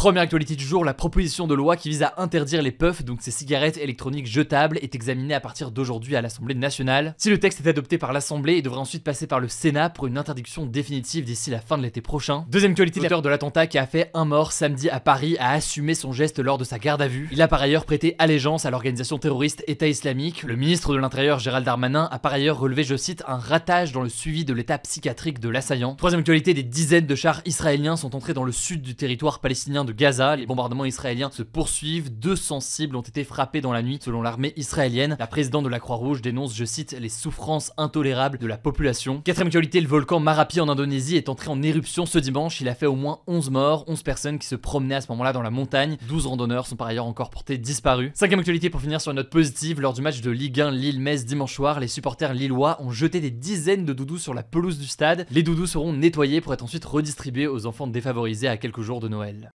Première actualité du jour, la proposition de loi qui vise à interdire les puffs, donc ces cigarettes électroniques jetables, est examinée à partir d'aujourd'hui à l'Assemblée nationale. Si le texte est adopté par l'Assemblée, il devrait ensuite passer par le Sénat pour une interdiction définitive d'ici la fin de l'été prochain. Deuxième actualité, l'auteur de l'attentat qui a fait un mort samedi à Paris a assumé son geste lors de sa garde à vue. Il a par ailleurs prêté allégeance à l'organisation terroriste État islamique. Le ministre de l'Intérieur Gérald Darmanin a par ailleurs relevé, je cite, un ratage dans le suivi de l'état psychiatrique de l'assaillant. Troisième actualité, des dizaines de chars israéliens sont entrés dans le sud du territoire palestinien Gaza. Les bombardements israéliens se poursuivent. Deux cibles ont été frappées dans la nuit selon l'armée israélienne. La présidente de la Croix-Rouge dénonce, je cite, les souffrances intolérables de la population. Quatrième actualité, le volcan Marapi en Indonésie est entré en éruption ce dimanche. Il a fait au moins 11 morts, 11 personnes qui se promenaient à ce moment-là dans la montagne. 12 randonneurs sont par ailleurs encore portés disparus. Cinquième actualité pour finir sur une note positive. Lors du match de Ligue 1 Lille-Metz dimanche soir, les supporters lillois ont jeté des dizaines de doudous sur la pelouse du stade. Les doudous seront nettoyés pour être ensuite redistribués aux enfants défavorisés à quelques jours de Noël.